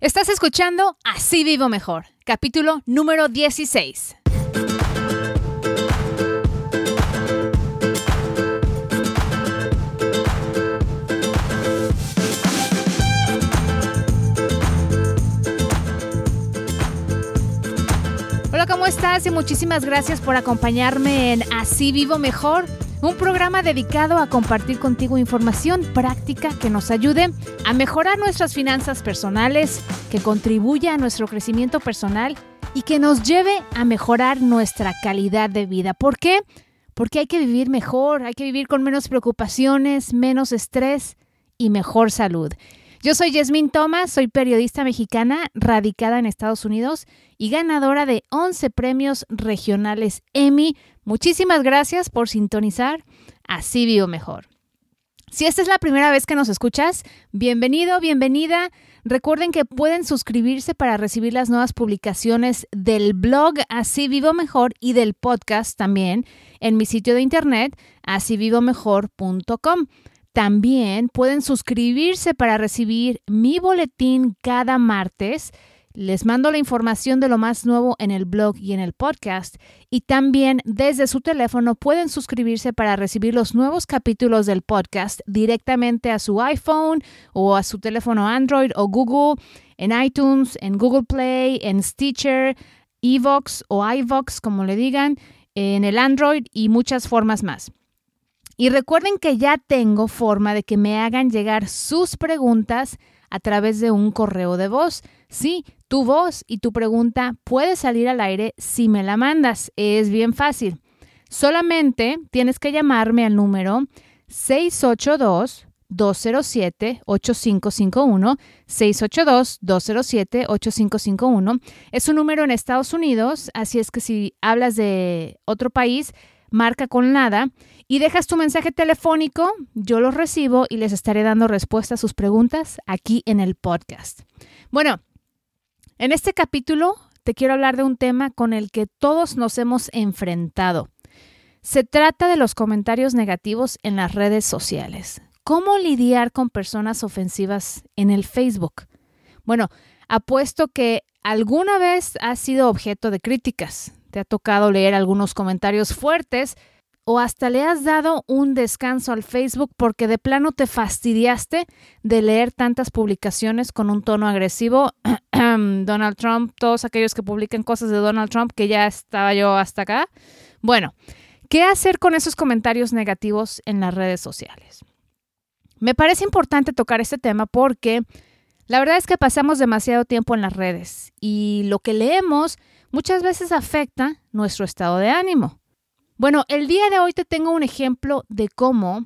Estás escuchando Así Vivo Mejor, capítulo número 16. Hola, ¿cómo estás? Y muchísimas gracias por acompañarme en Así Vivo Mejor un programa dedicado a compartir contigo información práctica que nos ayude a mejorar nuestras finanzas personales, que contribuya a nuestro crecimiento personal y que nos lleve a mejorar nuestra calidad de vida. ¿Por qué? Porque hay que vivir mejor, hay que vivir con menos preocupaciones, menos estrés y mejor salud. Yo soy Yasmin Thomas, soy periodista mexicana radicada en Estados Unidos y ganadora de 11 premios regionales Emmy. Muchísimas gracias por sintonizar. Así vivo mejor. Si esta es la primera vez que nos escuchas, bienvenido, bienvenida. Recuerden que pueden suscribirse para recibir las nuevas publicaciones del blog Así Vivo Mejor y del podcast también en mi sitio de internet asivivomejor.com. También pueden suscribirse para recibir mi boletín cada martes. Les mando la información de lo más nuevo en el blog y en el podcast. Y también desde su teléfono pueden suscribirse para recibir los nuevos capítulos del podcast directamente a su iPhone o a su teléfono Android o Google, en iTunes, en Google Play, en Stitcher, Evox o iVox, como le digan, en el Android y muchas formas más. Y recuerden que ya tengo forma de que me hagan llegar sus preguntas a través de un correo de voz. Sí, tu voz y tu pregunta puede salir al aire si me la mandas. Es bien fácil. Solamente tienes que llamarme al número 682 207-8551, 682-207-8551. Es un número en Estados Unidos, así es que si hablas de otro país, marca con nada y dejas tu mensaje telefónico, yo los recibo y les estaré dando respuesta a sus preguntas aquí en el podcast. Bueno, en este capítulo te quiero hablar de un tema con el que todos nos hemos enfrentado. Se trata de los comentarios negativos en las redes sociales. ¿Cómo lidiar con personas ofensivas en el Facebook? Bueno, apuesto que alguna vez has sido objeto de críticas. Te ha tocado leer algunos comentarios fuertes o hasta le has dado un descanso al Facebook porque de plano te fastidiaste de leer tantas publicaciones con un tono agresivo. Donald Trump, todos aquellos que publican cosas de Donald Trump, que ya estaba yo hasta acá. Bueno, ¿qué hacer con esos comentarios negativos en las redes sociales? Me parece importante tocar este tema porque la verdad es que pasamos demasiado tiempo en las redes y lo que leemos muchas veces afecta nuestro estado de ánimo. Bueno, el día de hoy te tengo un ejemplo de cómo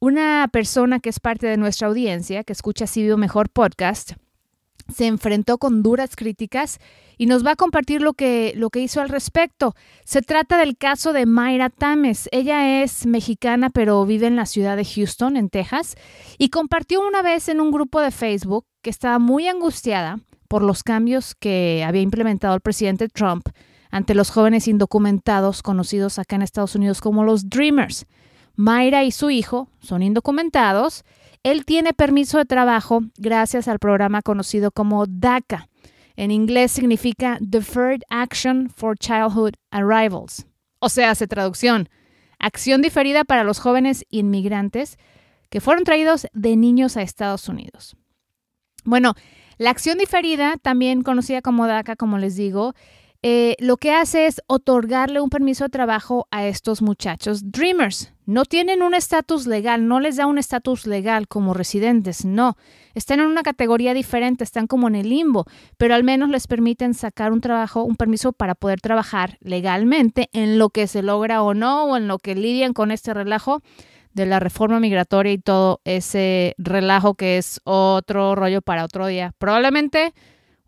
una persona que es parte de nuestra audiencia, que escucha Sibio Mejor Podcast, se enfrentó con duras críticas y nos va a compartir lo que, lo que hizo al respecto. Se trata del caso de Mayra Tames. Ella es mexicana pero vive en la ciudad de Houston, en Texas, y compartió una vez en un grupo de Facebook que estaba muy angustiada por los cambios que había implementado el presidente Trump ante los jóvenes indocumentados conocidos acá en Estados Unidos como los Dreamers. Mayra y su hijo son indocumentados. Él tiene permiso de trabajo gracias al programa conocido como DACA. En inglés significa Deferred Action for Childhood Arrivals. O sea, hace traducción. Acción diferida para los jóvenes inmigrantes que fueron traídos de niños a Estados Unidos. Bueno, la acción diferida, también conocida como DACA, como les digo, eh, lo que hace es otorgarle un permiso de trabajo a estos muchachos Dreamers. No tienen un estatus legal, no les da un estatus legal como residentes, no. Están en una categoría diferente, están como en el limbo, pero al menos les permiten sacar un trabajo, un permiso para poder trabajar legalmente en lo que se logra o no, o en lo que lidian con este relajo de la reforma migratoria y todo ese relajo que es otro rollo para otro día. Probablemente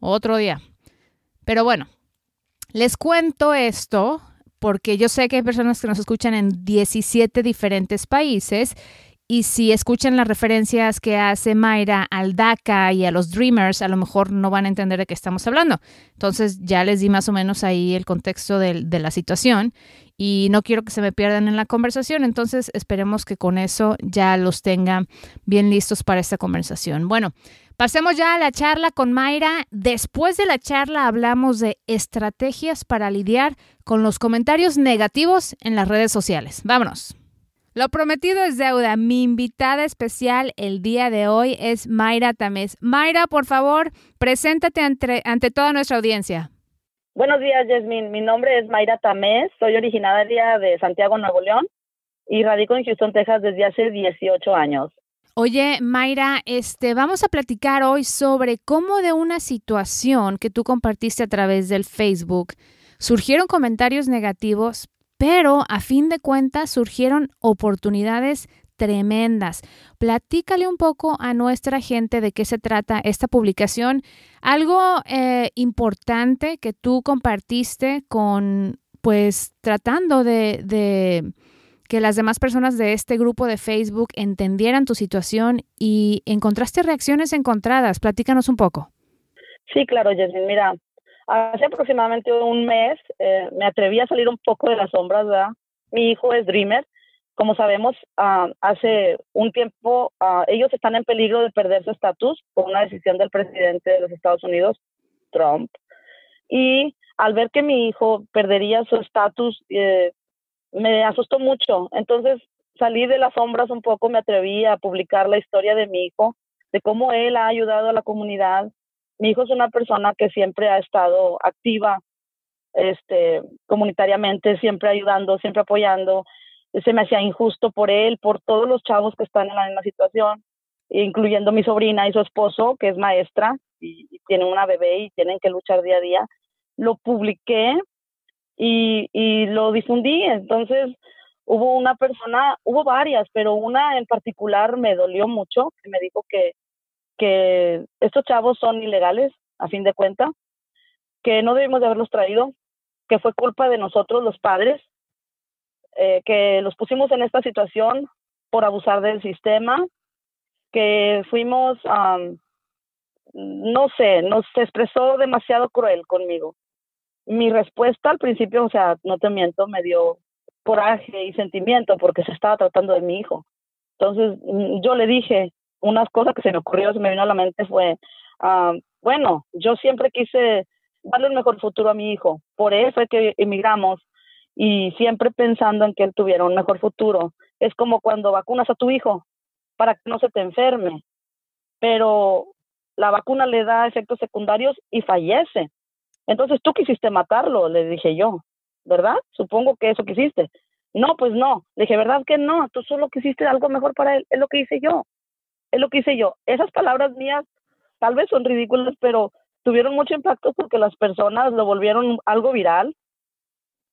otro día. Pero bueno, les cuento esto porque yo sé que hay personas que nos escuchan en 17 diferentes países y si escuchan las referencias que hace Mayra al DACA y a los Dreamers, a lo mejor no van a entender de qué estamos hablando. Entonces ya les di más o menos ahí el contexto de, de la situación y no quiero que se me pierdan en la conversación, entonces esperemos que con eso ya los tengan bien listos para esta conversación. Bueno, pasemos ya a la charla con Mayra. Después de la charla hablamos de estrategias para lidiar con los comentarios negativos en las redes sociales. Vámonos. Lo prometido es deuda. Mi invitada especial el día de hoy es Mayra Tamés. Mayra, por favor, preséntate ante toda nuestra audiencia. Buenos días, Yasmin. Mi nombre es Mayra Tamés. Soy originaria de Santiago, Nuevo León y radico en Houston, Texas desde hace 18 años. Oye, Mayra, este, vamos a platicar hoy sobre cómo de una situación que tú compartiste a través del Facebook surgieron comentarios negativos, pero a fin de cuentas surgieron oportunidades tremendas. Platícale un poco a nuestra gente de qué se trata esta publicación. Algo eh, importante que tú compartiste con, pues, tratando de, que las demás personas de este grupo de Facebook entendieran tu situación y encontraste reacciones encontradas. Platícanos un poco. Sí, claro, Jasmine. Mira, hace aproximadamente un mes eh, me atreví a salir un poco de las sombras, ¿verdad? Mi hijo es Dreamer como sabemos, ah, hace un tiempo ah, ellos están en peligro de perder su estatus por una decisión del presidente de los Estados Unidos, Trump. Y al ver que mi hijo perdería su estatus, eh, me asustó mucho. Entonces salí de las sombras un poco, me atreví a publicar la historia de mi hijo, de cómo él ha ayudado a la comunidad. Mi hijo es una persona que siempre ha estado activa este, comunitariamente, siempre ayudando, siempre apoyando se me hacía injusto por él, por todos los chavos que están en la misma situación, incluyendo mi sobrina y su esposo, que es maestra y, tiene una bebé y tienen que luchar día a día. Lo publiqué y, lo difundí. Entonces hubo una persona, hubo varias, pero una en particular me dolió mucho, que me dijo que, que estos chavos son ilegales, a fin de cuentas, que no debimos de haberlos traído, que fue culpa de nosotros los padres, eh, que los pusimos en esta situación por abusar del sistema, que fuimos, no sé, nos expresó demasiado cruel conmigo. Mi respuesta al principio, o sea, no te miento, me dio coraje y sentimiento porque se estaba tratando de mi hijo. Entonces mm, yo le dije, unas cosas que se me ocurrió, se me vino a la mente fue, bueno, yo siempre quise darle un mejor futuro a mi hijo, por eso es que emigramos y siempre pensando en que él tuviera un mejor futuro. Es como cuando vacunas a tu hijo para que no se te enferme, pero la vacuna le da efectos secundarios y fallece. Entonces tú quisiste matarlo, le dije yo, ¿verdad? Supongo que eso quisiste. No, pues no. Le dije, ¿verdad que no? Tú solo quisiste algo mejor para él. Es lo que hice yo. Es lo que hice yo. Esas palabras mías tal vez son ridículas, pero tuvieron mucho impacto porque las personas lo volvieron algo viral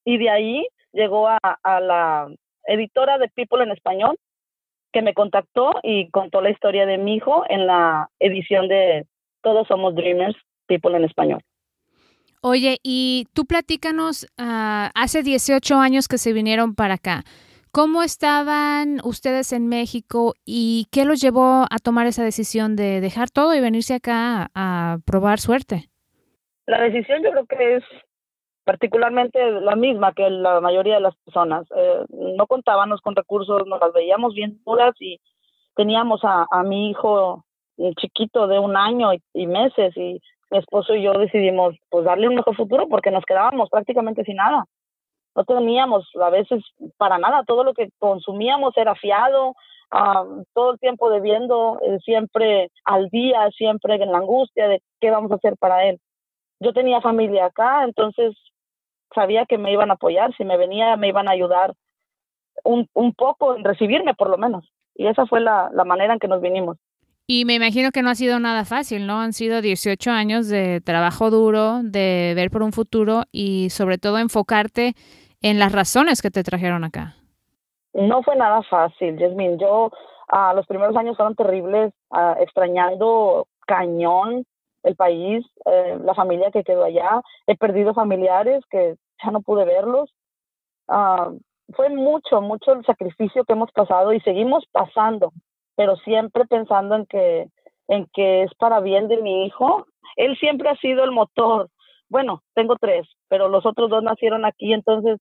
y de ahí llegó a, la editora de People en Español, que me contactó y contó la historia de mi hijo en la edición de Todos Somos Dreamers, People en Español. Oye, y tú platícanos, ah, hace 18 años que se vinieron para acá, ¿cómo estaban ustedes en México y qué los llevó a tomar esa decisión de dejar todo y venirse acá a probar suerte? La decisión yo creo que es particularmente la misma que la mayoría de las personas. Eh, no contábamos con recursos, no las veíamos bien duras y teníamos a, mi hijo eh, chiquito de un año y, meses y mi esposo y yo decidimos pues darle un mejor futuro porque nos quedábamos prácticamente sin nada. No teníamos a veces para nada, todo lo que consumíamos era fiado, todo el tiempo debiendo, eh, siempre al día, siempre en la angustia de qué vamos a hacer para él yo tenía familia acá, entonces sabía que me iban a apoyar, si me venía me iban a ayudar un, un poco en recibirme por lo menos. Y esa fue la, la manera en que nos vinimos. Y me imagino que no ha sido nada fácil, ¿no? Han sido 18 años de trabajo duro, de ver por un futuro y sobre todo enfocarte en las razones que te trajeron acá. No fue nada fácil, Jasmine. Yo, a ah, los primeros años fueron terribles, ah, extrañando cañón el país, eh, la familia que quedó allá. He perdido familiares que ya no pude verlos. Ah, fue mucho, mucho el sacrificio que hemos pasado y seguimos pasando, pero siempre pensando en que, en que es para bien de mi hijo. Él siempre ha sido el motor. Bueno, tengo tres, pero los otros dos nacieron aquí, entonces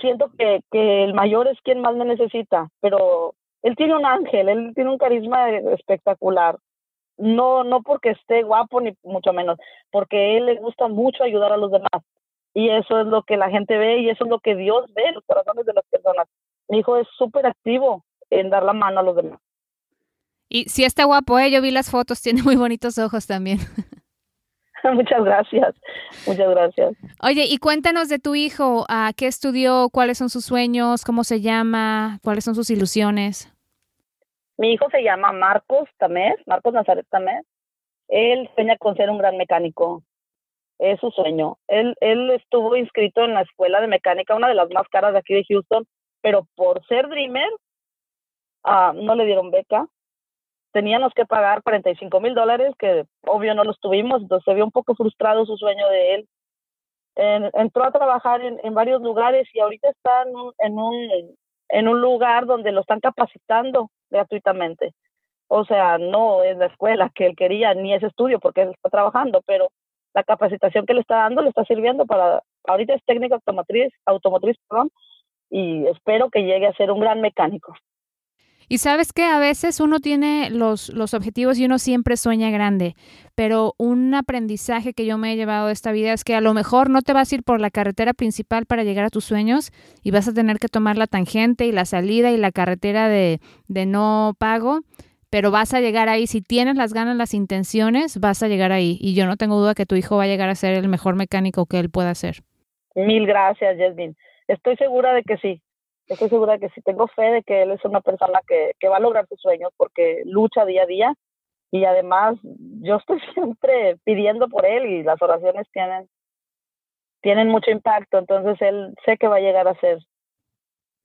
siento que, el mayor es quien más me necesita, pero él tiene un ángel, él tiene un carisma espectacular. No, no porque esté guapo, ni mucho menos, porque él le gusta mucho ayudar a los demás. Y eso es lo que la gente ve y eso es lo que Dios ve en los corazones de las personas. Mi hijo es súper activo en dar la mano a los demás. Y sí está guapo, ¿eh? yo vi las fotos, tiene muy bonitos ojos también. muchas gracias, muchas gracias. Oye, y cuéntanos de tu hijo, ¿a ah, qué estudió? ¿Cuáles son sus sueños? ¿Cómo se llama? ¿Cuáles son sus ilusiones? Mi hijo se llama Marcos Tamés, Marcos Nazaret Tamés. Él sueña con ser un gran mecánico es su sueño. Él, estuvo inscrito en la escuela de mecánica, una de las más caras de aquí de Houston, pero por ser Dreamer, ah, no le dieron beca. Teníamos que pagar 45 mil dólares, que obvio no los tuvimos, entonces se vio un poco frustrado su sueño de él. entró a trabajar en, varios lugares y ahorita está en un, lugar donde lo están capacitando gratuitamente. O sea, no es la escuela que él quería, ni ese estudio porque él está trabajando, pero la capacitación que le está dando le está sirviendo para, ahorita es técnica automotriz, automotriz, y espero que llegue a ser un gran mecánico. Y sabes que a veces uno tiene los, los, objetivos y uno siempre sueña grande, pero un aprendizaje que yo me he llevado de esta vida es que a lo mejor no te vas a ir por la carretera principal para llegar a tus sueños y vas a tener que tomar la tangente y la salida y la carretera de, de no pago pero vas a llegar ahí. Si tienes las ganas, las intenciones, vas a llegar ahí. Y yo no tengo duda que tu hijo va a llegar a ser el mejor mecánico que él pueda ser. Mil gracias, Jasmine. Estoy segura de que sí. Estoy segura de que sí. Tengo fe de que él es una persona que, que va a lograr sus sueños porque lucha día a día. Y además, yo estoy siempre pidiendo por él y las oraciones tienen, tienen mucho impacto. Entonces, él sé que va a llegar a ser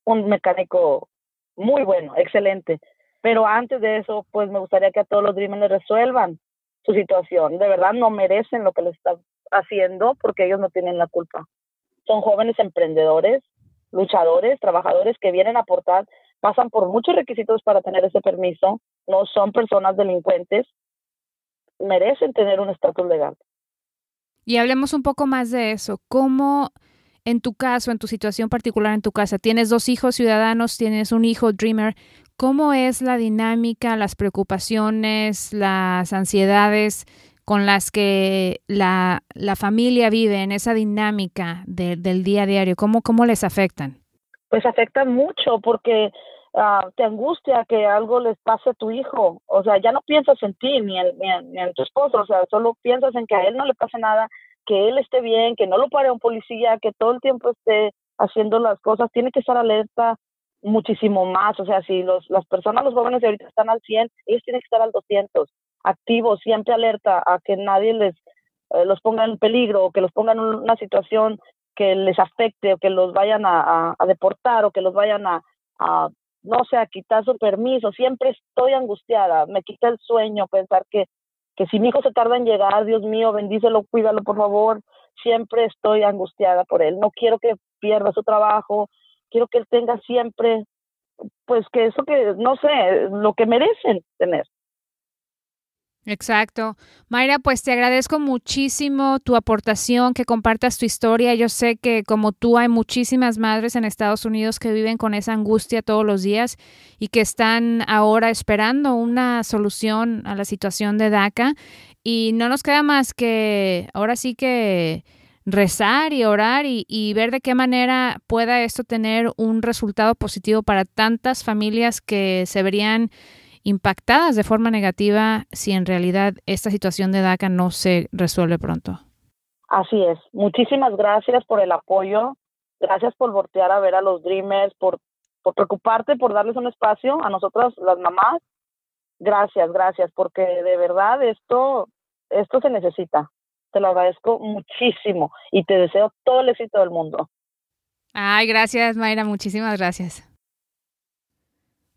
un mecánico muy bueno, excelente. Pero antes de eso, pues me gustaría que a todos los Dreamers les resuelvan su situación. De verdad no merecen lo que les está haciendo porque ellos no tienen la culpa. Son jóvenes emprendedores, luchadores, trabajadores que vienen a aportar, pasan por muchos requisitos para tener ese permiso, no son personas delincuentes, merecen tener un estatus legal. Y hablemos un poco más de eso. ¿Cómo en tu caso, en tu situación particular en tu casa, tienes dos hijos ciudadanos, tienes un hijo dreamer, ¿Cómo es la dinámica, las preocupaciones, las ansiedades con las que la, familia vive en esa dinámica del día a diario? ¿Cómo, ¿Cómo les afectan? Pues afectan mucho porque ah, te angustia que algo les pase a tu hijo. O sea, ya no piensas en ti ni en, tu esposo, o sea, solo piensas en que a él no le pase nada, que él esté bien, que no lo pare un policía, que todo el tiempo esté haciendo las cosas, tiene que estar alerta muchísimo más. O sea, si los, las personas, los jóvenes de ahorita están al 100, ellos tienen que estar al 200, activos, siempre alerta a que nadie les eh, los ponga en peligro o que los pongan en una situación que les afecte o que los vayan a, deportar o que los vayan a, no sé, a quitar su permiso. Siempre estoy angustiada, me quita el sueño pensar que, que si mi hijo se tarda en llegar, Dios mío, bendícelo, cuídalo, por favor. Siempre estoy angustiada por él. No quiero que pierda su trabajo, quiero que él tenga siempre, pues que eso que, no sé, lo que merecen tener. Exacto. Mayra, pues te agradezco muchísimo tu aportación, que compartas tu historia. Yo sé que como tú hay muchísimas madres en Estados Unidos que viven con esa angustia todos los días y que están ahora esperando una solución a la situación de DACA. Y no nos queda más que ahora sí que rezar y orar y, ver de qué manera pueda esto tener un resultado positivo para tantas familias que se verían impactadas de forma negativa si en realidad esta situación de DACA no se resuelve pronto. Así es. Muchísimas gracias por el apoyo. Gracias por voltear a ver a los Dreamers, por, por preocuparte, por darles un espacio a nosotras las mamás. Gracias, gracias, porque de verdad esto, esto se necesita. Te lo agradezco muchísimo y te deseo todo el éxito del mundo. Ay, gracias, Mayra. Muchísimas gracias.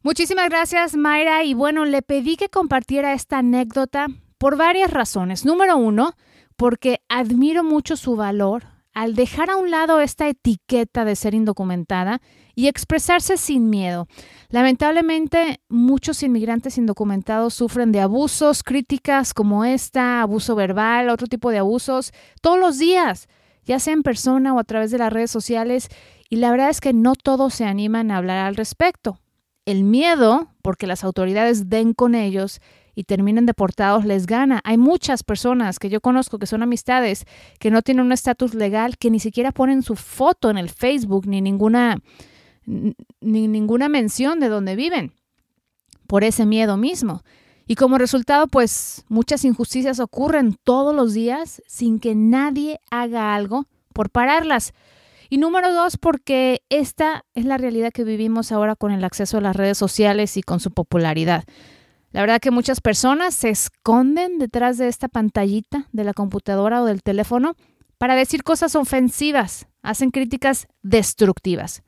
Muchísimas gracias, Mayra. Y bueno, le pedí que compartiera esta anécdota por varias razones. Número uno, porque admiro mucho su valor, al dejar a un lado esta etiqueta de ser indocumentada y expresarse sin miedo. Lamentablemente, muchos inmigrantes indocumentados sufren de abusos, críticas como esta, abuso verbal, otro tipo de abusos, todos los días, ya sea en persona o a través de las redes sociales, y la verdad es que no todos se animan a hablar al respecto. El miedo, porque las autoridades den con ellos, y terminen deportados les gana. Hay muchas personas que yo conozco que son amistades que no tienen un estatus legal, que ni siquiera ponen su foto en el Facebook ni ninguna, ni ninguna mención de dónde viven por ese miedo mismo. Y como resultado, pues muchas injusticias ocurren todos los días sin que nadie haga algo por pararlas. Y número dos, porque esta es la realidad que vivimos ahora con el acceso a las redes sociales y con su popularidad. La verdad que muchas personas se esconden detrás de esta pantallita de la computadora o del teléfono para decir cosas ofensivas, hacen críticas destructivas.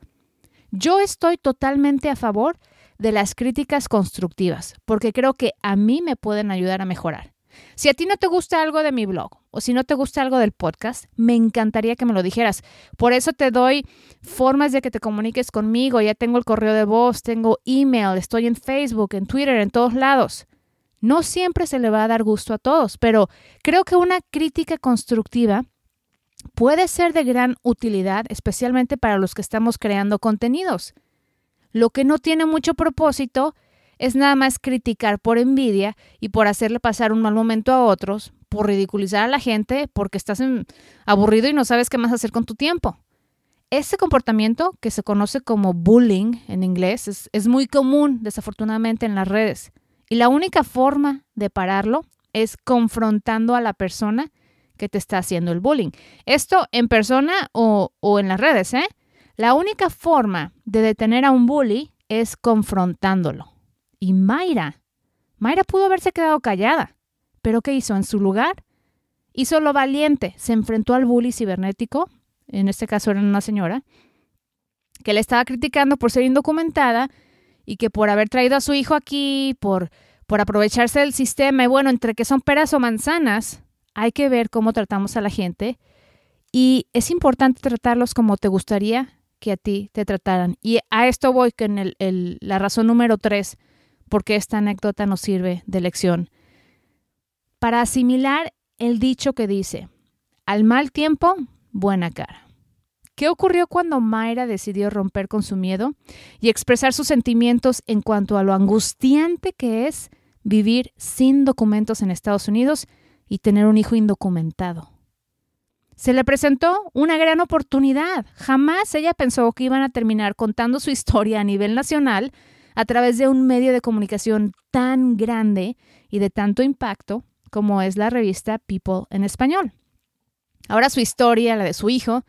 Yo estoy totalmente a favor de las críticas constructivas, porque creo que a mí me pueden ayudar a mejorar. Si a ti no te gusta algo de mi blog o si no te gusta algo del podcast, me encantaría que me lo dijeras. Por eso te doy formas de que te comuniques conmigo. Ya tengo el correo de voz, tengo email, estoy en Facebook, en Twitter, en todos lados. No siempre se le va a dar gusto a todos, pero creo que una crítica constructiva puede ser de gran utilidad, especialmente para los que estamos creando contenidos. Lo que no tiene mucho propósito es nada más criticar por envidia y por hacerle pasar un mal momento a otros, por ridiculizar a la gente porque estás aburrido y no sabes qué más hacer con tu tiempo. Ese comportamiento, que se conoce como bullying en inglés, es, muy común desafortunadamente en las redes. Y la única forma de pararlo es confrontando a la persona que te está haciendo el bullying. Esto en persona o, en las redes, ¿eh? La única forma de detener a un bully es confrontándolo. Y Mayra, Mayra pudo haberse quedado callada. Pero ¿qué hizo? En su lugar, hizo lo valiente, se enfrentó al bully cibernético, en este caso era una señora, que le estaba criticando por ser indocumentada y que por haber traído a su hijo aquí, por, por aprovecharse del sistema, y bueno, entre que son peras o manzanas, hay que ver cómo tratamos a la gente y es importante tratarlos como te gustaría que a ti te trataran. Y a esto voy, con el, la razón número tres, porque esta anécdota nos sirve de lección para asimilar el dicho que dice, al mal tiempo, buena cara. ¿Qué ocurrió cuando Mayra decidió romper con su miedo y expresar sus sentimientos en cuanto a lo angustiante que es vivir sin documentos en Estados Unidos y tener un hijo indocumentado? Se le presentó una gran oportunidad. Jamás ella pensó que iban a terminar contando su historia a nivel nacional a través de un medio de comunicación tan grande y de tanto impacto como es la revista People en español. Ahora su historia, la de su hijo,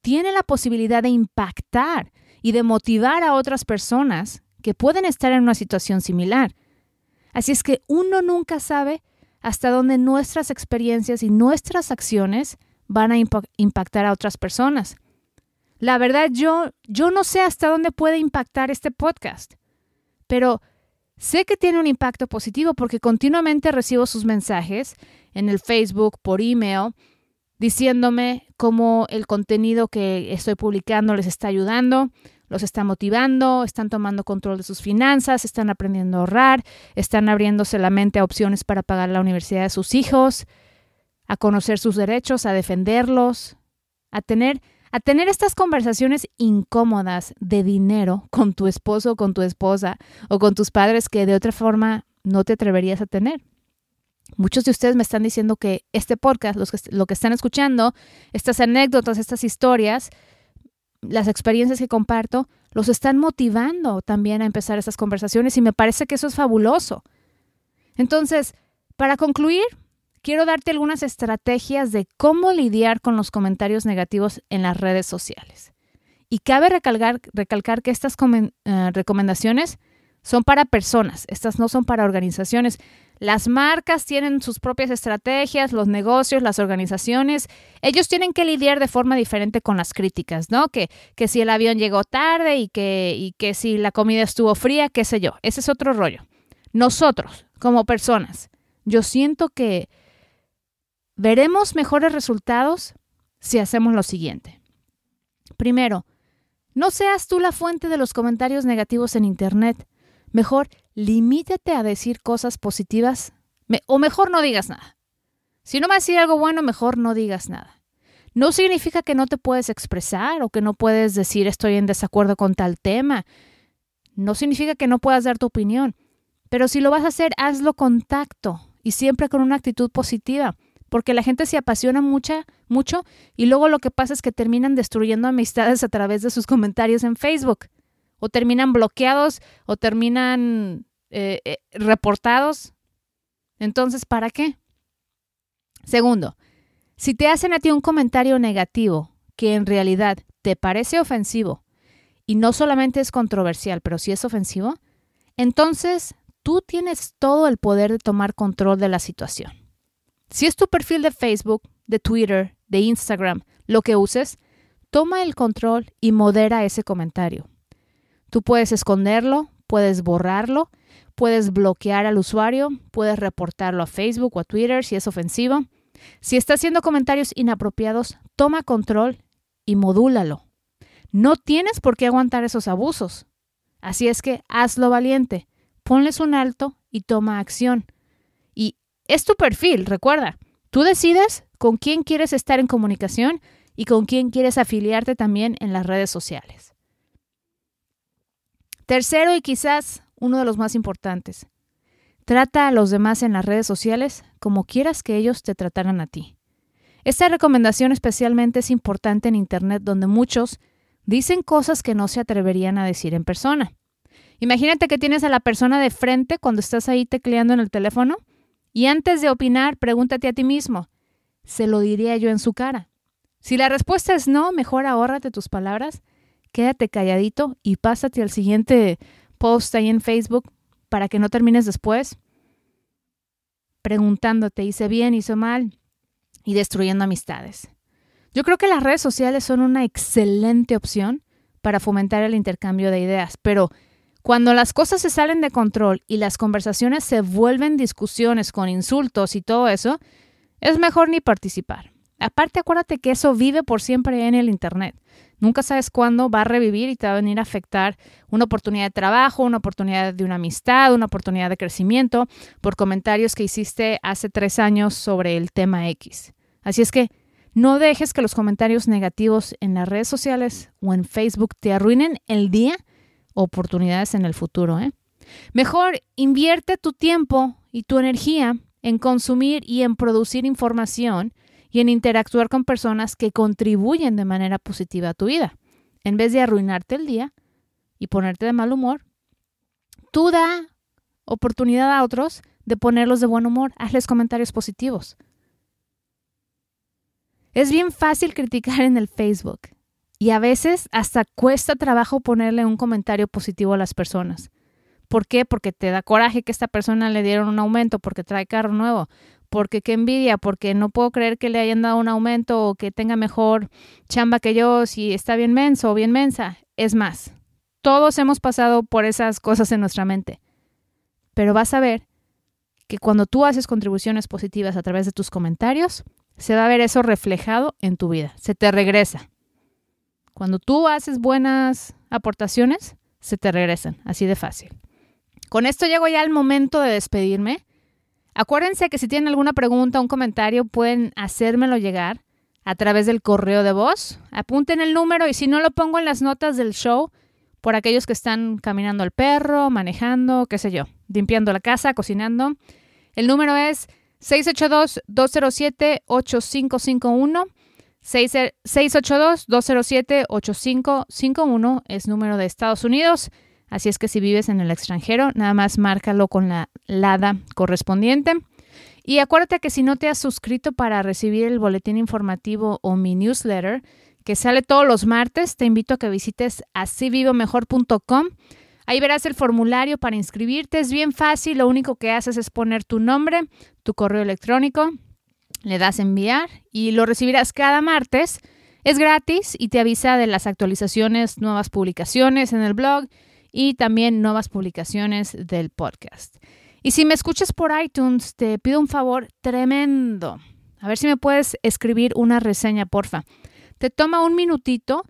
tiene la posibilidad de impactar y de motivar a otras personas que pueden estar en una situación similar. Así es que uno nunca sabe hasta dónde nuestras experiencias y nuestras acciones van a impactar a otras personas. La verdad, yo, yo no sé hasta dónde puede impactar este podcast, pero Sé que tiene un impacto positivo porque continuamente recibo sus mensajes en el Facebook, por email, diciéndome cómo el contenido que estoy publicando les está ayudando, los está motivando, están tomando control de sus finanzas, están aprendiendo a ahorrar, están abriéndose la mente a opciones para pagar la universidad de sus hijos, a conocer sus derechos, a defenderlos, a tener a tener estas conversaciones incómodas de dinero con tu esposo, con tu esposa o con tus padres que de otra forma no te atreverías a tener. Muchos de ustedes me están diciendo que este podcast, los lo que están escuchando, estas anécdotas, estas historias, las experiencias que comparto, los están motivando también a empezar estas conversaciones y me parece que eso es fabuloso. Entonces, para concluir, quiero darte algunas estrategias de cómo lidiar con los comentarios negativos en las redes sociales. Y cabe recalcar, que estas eh, recomendaciones son para personas, estas no son para organizaciones. Las marcas tienen sus propias estrategias, los negocios, las organizaciones. Ellos tienen que lidiar de forma diferente con las críticas, ¿no? Que, si el avión llegó tarde y que, y que si la comida estuvo fría, qué sé yo. Ese es otro rollo. Nosotros, como personas, yo siento que Veremos mejores resultados si hacemos lo siguiente. Primero, no seas tú la fuente de los comentarios negativos en Internet. Mejor limítate a decir cosas positivas o mejor no digas nada. Si no vas a algo bueno, mejor no digas nada. No significa que no te puedes expresar o que no puedes decir estoy en desacuerdo con tal tema. No significa que no puedas dar tu opinión. Pero si lo vas a hacer, hazlo con tacto y siempre con una actitud positiva porque la gente se apasiona mucha, mucho y luego lo que pasa es que terminan destruyendo amistades a través de sus comentarios en Facebook, o terminan bloqueados, o terminan eh, eh, reportados. Entonces, ¿para qué? Segundo, si te hacen a ti un comentario negativo que en realidad te parece ofensivo y no solamente es controversial, pero sí es ofensivo, entonces tú tienes todo el poder de tomar control de la situación. Si es tu perfil de Facebook, de Twitter, de Instagram, lo que uses, toma el control y modera ese comentario. Tú puedes esconderlo, puedes borrarlo, puedes bloquear al usuario, puedes reportarlo a Facebook o a Twitter si es ofensivo. Si está haciendo comentarios inapropiados, toma control y modúlalo. No tienes por qué aguantar esos abusos. Así es que hazlo valiente, ponles un alto y toma acción. Es tu perfil, recuerda. Tú decides con quién quieres estar en comunicación y con quién quieres afiliarte también en las redes sociales. Tercero y quizás uno de los más importantes, trata a los demás en las redes sociales como quieras que ellos te trataran a ti. Esta recomendación especialmente es importante en Internet donde muchos dicen cosas que no se atreverían a decir en persona. Imagínate que tienes a la persona de frente cuando estás ahí tecleando en el teléfono y antes de opinar, pregúntate a ti mismo, ¿se lo diría yo en su cara? Si la respuesta es no, mejor ahórrate tus palabras, quédate calladito y pásate al siguiente post ahí en Facebook para que no termines después preguntándote, hice bien, hice mal y destruyendo amistades. Yo creo que las redes sociales son una excelente opción para fomentar el intercambio de ideas, pero cuando las cosas se salen de control y las conversaciones se vuelven discusiones con insultos y todo eso, es mejor ni participar. Aparte, acuérdate que eso vive por siempre en el Internet. Nunca sabes cuándo va a revivir y te va a venir a afectar una oportunidad de trabajo, una oportunidad de una amistad, una oportunidad de crecimiento por comentarios que hiciste hace tres años sobre el tema X. Así es que no dejes que los comentarios negativos en las redes sociales o en Facebook te arruinen el día oportunidades en el futuro. ¿eh? Mejor invierte tu tiempo y tu energía en consumir y en producir información y en interactuar con personas que contribuyen de manera positiva a tu vida. En vez de arruinarte el día y ponerte de mal humor, tú da oportunidad a otros de ponerlos de buen humor. Hazles comentarios positivos. Es bien fácil criticar en el Facebook. Y a veces hasta cuesta trabajo ponerle un comentario positivo a las personas. ¿Por qué? Porque te da coraje que esta persona le dieron un aumento, porque trae carro nuevo, porque qué envidia, porque no puedo creer que le hayan dado un aumento o que tenga mejor chamba que yo, si está bien menso o bien mensa. Es más, todos hemos pasado por esas cosas en nuestra mente. Pero vas a ver que cuando tú haces contribuciones positivas a través de tus comentarios, se va a ver eso reflejado en tu vida, se te regresa. Cuando tú haces buenas aportaciones, se te regresan, así de fácil. Con esto llego ya al momento de despedirme. Acuérdense que si tienen alguna pregunta o un comentario pueden hacérmelo llegar a través del correo de voz. Apunten el número y si no lo pongo en las notas del show, por aquellos que están caminando al perro, manejando, qué sé yo, limpiando la casa, cocinando. El número es 682-207-8551. 682-207-8551 e, es número de Estados Unidos. Así es que si vives en el extranjero, nada más márcalo con la LADA correspondiente. Y acuérdate que si no te has suscrito para recibir el boletín informativo o mi newsletter, que sale todos los martes, te invito a que visites asivivomejor.com. Ahí verás el formulario para inscribirte. Es bien fácil, lo único que haces es poner tu nombre, tu correo electrónico, le das enviar y lo recibirás cada martes. Es gratis y te avisa de las actualizaciones, nuevas publicaciones en el blog y también nuevas publicaciones del podcast. Y si me escuchas por iTunes, te pido un favor tremendo. A ver si me puedes escribir una reseña, porfa. Te toma un minutito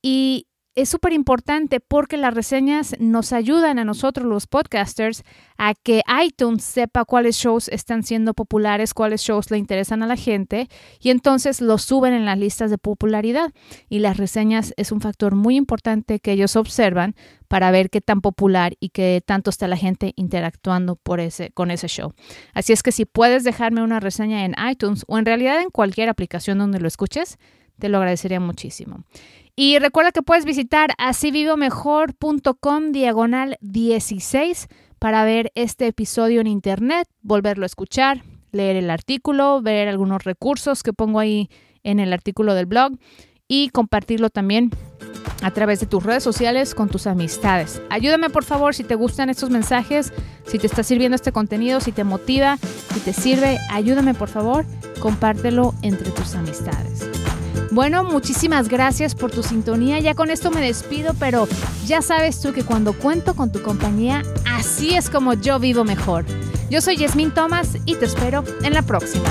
y es súper importante porque las reseñas nos ayudan a nosotros los podcasters a que iTunes sepa cuáles shows están siendo populares, cuáles shows le interesan a la gente y entonces los suben en las listas de popularidad. Y las reseñas es un factor muy importante que ellos observan para ver qué tan popular y qué tanto está la gente interactuando con ese show. Así es que si puedes dejarme una reseña en iTunes o en realidad en cualquier aplicación donde lo escuches, te lo agradecería muchísimo. Y recuerda que puedes visitar asivivomejor.com diagonal 16 para ver este episodio en internet, volverlo a escuchar, leer el artículo, ver algunos recursos que pongo ahí en el artículo del blog y compartirlo también a través de tus redes sociales con tus amistades. Ayúdame por favor si te gustan estos mensajes, si te está sirviendo este contenido, si te motiva, si te sirve, ayúdame por favor, compártelo entre tus amistades. Bueno, muchísimas gracias por tu sintonía. Ya con esto me despido, pero ya sabes tú que cuando cuento con tu compañía, así es como yo vivo mejor. Yo soy Yasmin Thomas y te espero en la próxima.